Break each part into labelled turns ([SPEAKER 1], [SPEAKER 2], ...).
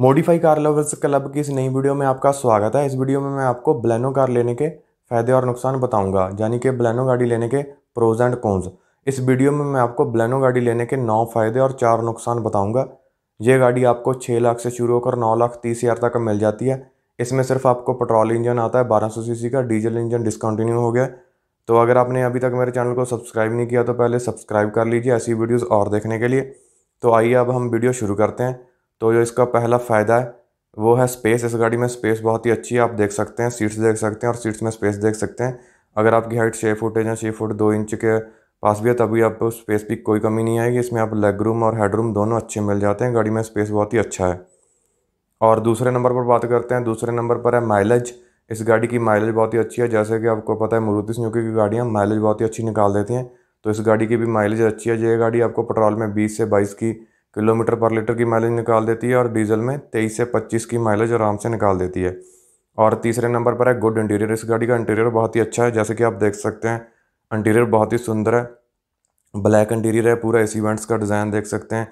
[SPEAKER 1] modify car lovers club की इस नई वीडियो में आपका स्वागत है इस वीडियो में मैं आपको ब्लैनो कार लेने के फ़ायदे और नुकसान बताऊंगा यानी कि ब्लैनो गाड़ी लेने के प्रोज एंड कॉन्स इस वीडियो में मैं आपको ब्लैनो गाड़ी लेने के नौ फ़ायदे और चार नुकसान बताऊँगा ये गाड़ी आपको छः लाख से शुरू होकर नौ लाख तीस हज़ार तक मिल जाती है इसमें सिर्फ आपको पेट्रोल इंजन आता है बारह सौ सी का डीजल इंजन डिसकंटिन्यू हो गया तो अगर आपने अभी तक मेरे चैनल को सब्सक्राइब नहीं किया तो पहले सब्सक्राइब कर लीजिए ऐसी वीडियोज़ और देखने के लिए तो आइए अब हम वीडियो शुरू करते हैं तो जो इसका पहला फ़ायदा है वो है स्पेस इस गाड़ी में स्पेस बहुत ही अच्छी है आप देख सकते हैं सीट्स देख सकते हैं और सीट्स में स्पेस देख सकते हैं अगर आपकी हाइट छः फुट है या छः फुट दो इंच के पास भी है तभी आपको स्पेस की कोई कमी नहीं आएगी इसमें आप लेग रूम और हेड रूम दोनों अच्छे मिल जाते हैं गाड़ी में स्पेस बहुत ही अच्छा है और दूसरे नंबर पर बात करते हैं दूसरे नंबर पर है माइलेज इस गाड़ी की माइलेज बहुत ही अच्छी है जैसे कि आपको पता है मरुति सुजुकी की गाड़ियाँ माइलेज बहुत ही अच्छी निकाल देती हैं तो इस गाड़ी की भी माइलेज अच्छी है ये गाड़ी आपको पेट्रोल में बीस से बाईस की किलोमीटर पर लीटर की माइलेज निकाल देती है और डीजल में तेईस से पच्चीस की माइलेज आराम से निकाल देती है और तीसरे नंबर पर है गुड इंटीरियर इस गाड़ी का इंटीरियर बहुत ही अच्छा है जैसे कि आप देख सकते हैं इंटीरियर बहुत ही सुंदर है ब्लैक इंटीरियर है पूरा ए वेंट्स का डिज़ाइन देख सकते हैं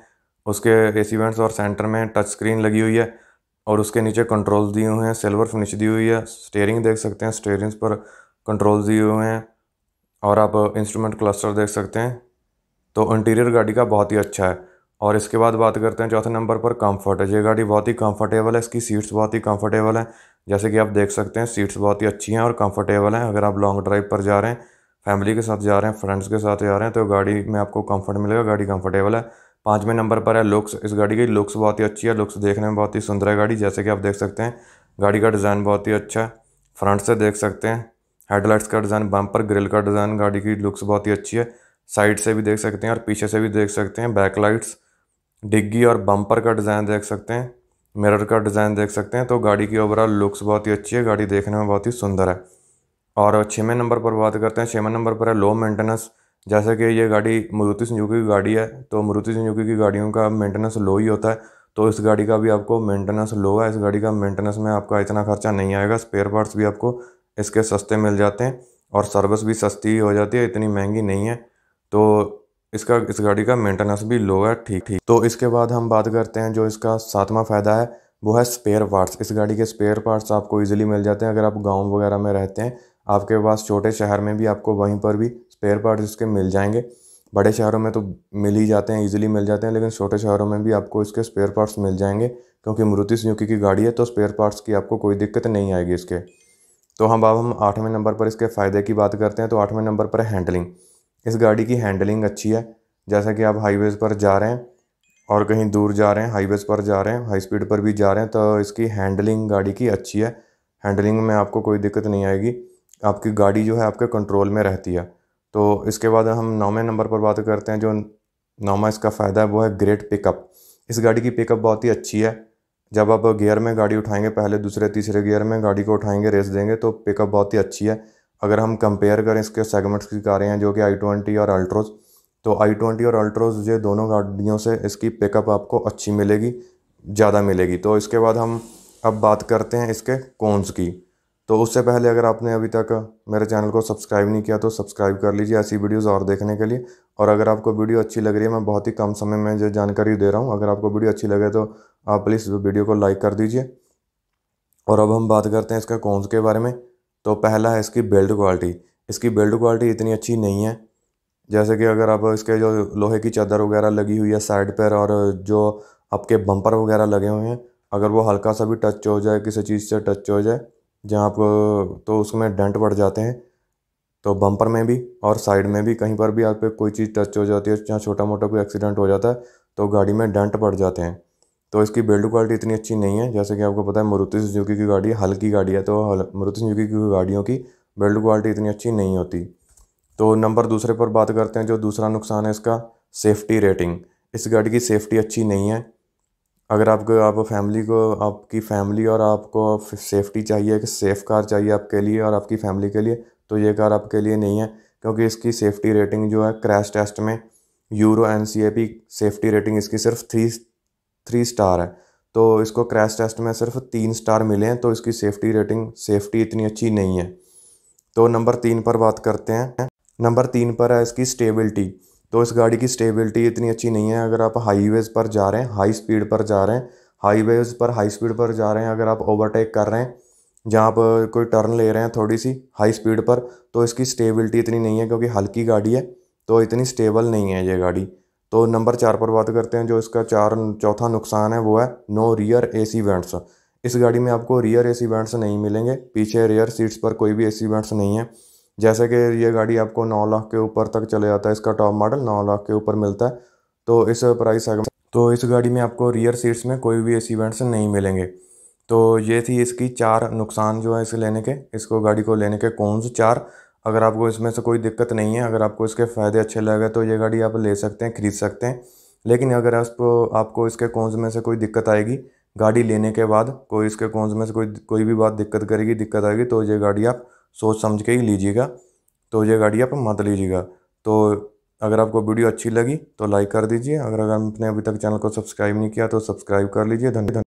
[SPEAKER 1] उसके ए वेंट्स और सेंटर में टच स्क्रीन लगी हुई है और उसके नीचे कंट्रोल दिए हुए हैं सिल्वर फिनिश दी हुई है स्टेयरिंग देख सकते हैं स्टेयरिंग्स पर कंट्रोल दिए हुए हैं और आप इंस्ट्रूमेंट क्लस्टर देख सकते हैं तो इंटीरियर गाड़ी का बहुत ही अच्छा है और इसके बाद बात करते हैं चौथे नंबर पर कंफर्ट है ये गाड़ी बहुत ही कंफर्टेबल है इसकी सीट्स बहुत ही कंफर्टेबल हैं जैसे कि आप देख सकते हैं सीट्स बहुत ही अच्छी हैं और कंफर्टेबल हैं अगर आप लॉन्ग ड्राइव पर जा रहे हैं फैमिली के साथ जा रहे हैं फ्रेंड्स के साथ जा रहे हैं तो गाड़ी में आपको कम्फर्ट मिलेगा गाड़ी कम्फर्टेबल है पाँचवें नंबर पर है लुक्स इस गाड़ी की लुक्स बहुत ही अच्छी है लुक्स देखने में बहुत ही सुंदर है गाड़ी जैसे कि आप देख सकते हैं गाड़ी का डिज़ाइन बहुत ही अच्छा है फ्रंट से देख सकते हैं हेडलाइट्स का डिज़ाइन बम्पर ग्रिल का डिज़ाइन गाड़ी की लुक्स बहुत ही अच्छी है साइड से भी देख सकते हैं और पीछे से भी देख सकते हैं बैक लाइट्स डिग्गी और बम्पर का डिज़ाइन देख सकते हैं मिरर का डिज़ाइन देख सकते हैं तो गाड़ी की ओवरऑल लुक्स बहुत ही अच्छी है गाड़ी देखने में बहुत ही सुंदर है और छवें नंबर पर बात करते हैं छवें नंबर पर है लो मेंटेनेंस जैसे कि ये गाड़ी मरुति संजुकी की गाड़ी है तो मरुति संजुकी की गाड़ियों का मेंटेनेंस लो ही होता है तो इस गाड़ी का भी आपको मेंटेनेंस लो है इस गाड़ी का मेंटेनेंस में आपका इतना खर्चा नहीं आएगा स्पेयर पार्ट्स भी आपको इसके सस्ते मिल जाते हैं और सर्विस भी सस्ती हो जाती है इतनी महंगी नहीं है तो इसका इस गाड़ी का मेंटेनेंस भी लो है ठीक ठीक तो इसके बाद हम बात करते हैं जो इसका सातवां फ़ायदा है वो है स्पेयर पार्ट्स इस गाड़ी के स्पेयर पार्ट्स आपको इजीली मिल जाते हैं अगर आप गांव वगैरह में रहते हैं आपके पास छोटे शहर में भी आपको वहीं पर भी स्पेयर पार्ट्स इसके मिल जाएंगे बड़े शहरों में तो मिल ही जाते हैं ईजिली मिल जाते हैं लेकिन छोटे शहरों में भी आपको इसके स्पेयर पार्ट्स मिल जाएंगे क्योंकि मृति सुजुकी की गाड़ी है तो स्पेयर पार्ट्स की आपको कोई दिक्कत नहीं आएगी इसके तो हम अब हम आठवें नंबर पर इसके फ़ायदे की बात करते हैं तो आठवें नंबर पर है हैंडलिंग इस गाड़ी की हैंडलिंग अच्छी है जैसा कि आप हाईवेज़ पर जा रहे हैं और कहीं दूर जा रहे हैं हाईवेज़ पर जा रहे हैं हाई स्पीड पर भी जा रहे हैं तो इसकी हैंडलिंग गाड़ी की अच्छी है हैंडलिंग में आपको कोई दिक्कत नहीं आएगी आपकी गाड़ी जो है आपके कंट्रोल में रहती है तो इसके बाद हम नौवें नंबर पर बात करते हैं जो नौवा इसका फ़ायदा है वो है ग्रेट पिकअप इस गाड़ी की पिकअप बहुत ही अच्छी है जब आप गियर में गाड़ी उठाएंगे पहले दूसरे तीसरे गियर में गाड़ी को उठाएंगे रेस देंगे तो पिकअप बहुत ही अच्छी है अगर हम कंपेयर करें इसके सेगमेंट्स की कारें हैं जो कि आई ट्वेंटी और अल्ट्रोज़ तो आई ट्वेंटी और अल्ट्रोज़ ये दोनों गाड़ियों से इसकी पिकअप आपको अच्छी मिलेगी ज़्यादा मिलेगी तो इसके बाद हम अब बात करते हैं इसके कोन्स की तो उससे पहले अगर आपने अभी तक मेरे चैनल को सब्सक्राइब नहीं किया तो सब्सक्राइब कर लीजिए ऐसी वीडियोस और देखने के लिए और अगर आपको वीडियो अच्छी लग रही है मैं बहुत ही कम समय में जो जानकारी दे रहा हूँ अगर आपको वीडियो अच्छी लगे तो आप प्लीज़ वीडियो को लाइक कर दीजिए और अब हम बात करते हैं इसके कॉन्स के बारे में तो पहला है इसकी बिल्ड क्वालिटी इसकी बिल्ड क्वालिटी इतनी अच्छी नहीं है जैसे कि अगर आप इसके जो लोहे की चादर वगैरह लगी हुई है साइड पर और जो आपके बम्पर वगैरह लगे हुए हैं अगर वो हल्का सा भी टच हो जाए किसी चीज़ से टच हो जाए जहाँ आप तो उसमें डेंट पड़ जाते हैं तो बम्पर में भी और साइड में भी कहीं पर भी आप पे कोई चीज़ टच हो जाती है जहाँ छोटा मोटा कोई एक्सीडेंट हो जाता है तो गाड़ी में डेंट पड़ जाते हैं तो इसकी बिल्ड क्वालिटी इतनी अच्छी नहीं है जैसे कि आपको पता है मरुति सुजुकी की गाड़ी हल्की गाड़ी है तो मरुति सुजुकी की गाड़ियों की बिल्ड क्वालिटी इतनी अच्छी नहीं होती तो नंबर दूसरे पर बात करते हैं जो दूसरा नुकसान है इसका सेफ्टी रेटिंग इस गाड़ी की सेफ्टी अच्छी नहीं है अगर आपको आप फैमिली को आपकी फैमिली और आपको सेफ्टी चाहिए कि सेफ़ कार चाहिए आपके लिए और आपकी फैमिली के लिए तो ये कार आपके लिए नहीं है क्योंकि इसकी सेफ्टी रेटिंग जो है क्रैश टेस्ट में यूरो एन सेफ्टी रेटिंग इसकी सिर्फ थ्री थ्री स्टार है तो इसको क्रैश टेस्ट में सिर्फ तीन स्टार मिले हैं तो इसकी सेफ़्टी रेटिंग सेफ़्टी इतनी अच्छी नहीं है तो नंबर तीन पर बात करते हैं नंबर तीन पर है इसकी स्टेबिलिटी तो इस गाड़ी की स्टेबिलिटी इतनी अच्छी नहीं है अगर आप हाईवेज़ पर जा रहे हैं हाई स्पीड पर जा रहे हैं हाईवेज़ पर हाई स्पीड पर जा रहे हैं अगर आप ओवरटेक कर रहे हैं जहाँ आप कोई टर्न ले रहे हैं थोड़ी सी हाई स्पीड पर तो इसकी स्टेबिलिटी इतनी नहीं है क्योंकि हल्की गाड़ी है तो इतनी स्टेबल नहीं है ये गाड़ी तो नंबर चार पर बात करते हैं जो इसका चार चौथा नुकसान है वो है no rear A C vents इस गाड़ी में आपको रियर ए सी वेंट्स नहीं मिलेंगे पीछे रियर सीट्स पर कोई भी ए सी वेंट्स नहीं है जैसे कि ये गाड़ी आपको नौ लाख के ऊपर तक चले जाता है इसका टॉप मॉडल नौ लाख के ऊपर मिलता है तो इस प्राइस सेगमेंट तो इस गाड़ी में आपको रियर सीट्स में कोई भी ए सी वेंट्स नहीं मिलेंगे तो ये थी इसकी चार नुकसान जो है इसे लेने के इसको गाड़ी को लेने के कौन से चार अगर आपको इसमें से कोई दिक्कत नहीं है अगर आपको इसके फ़ायदे अच्छे लगे तो ये गाड़ी आप ले सकते हैं ख़रीद सकते हैं लेकिन अगर आपको आपको इसके कौनस में से कोई दिक्कत आएगी गाड़ी लेने के बाद कोई इसके कौनस में से कोई कोई भी बात दिक्कत करेगी दिक्कत आएगी तो ये गाड़ी आप सोच समझ के ही लीजिएगा तो ये गाड़ी आप मत लीजिएगा तो अगर आपको वीडियो अच्छी लगी तो लाइक कर दीजिए अगर अगर आपने अभी तक चैनल को सब्सक्राइब नहीं किया तो सब्सक्राइब कर लीजिए धन्यवाद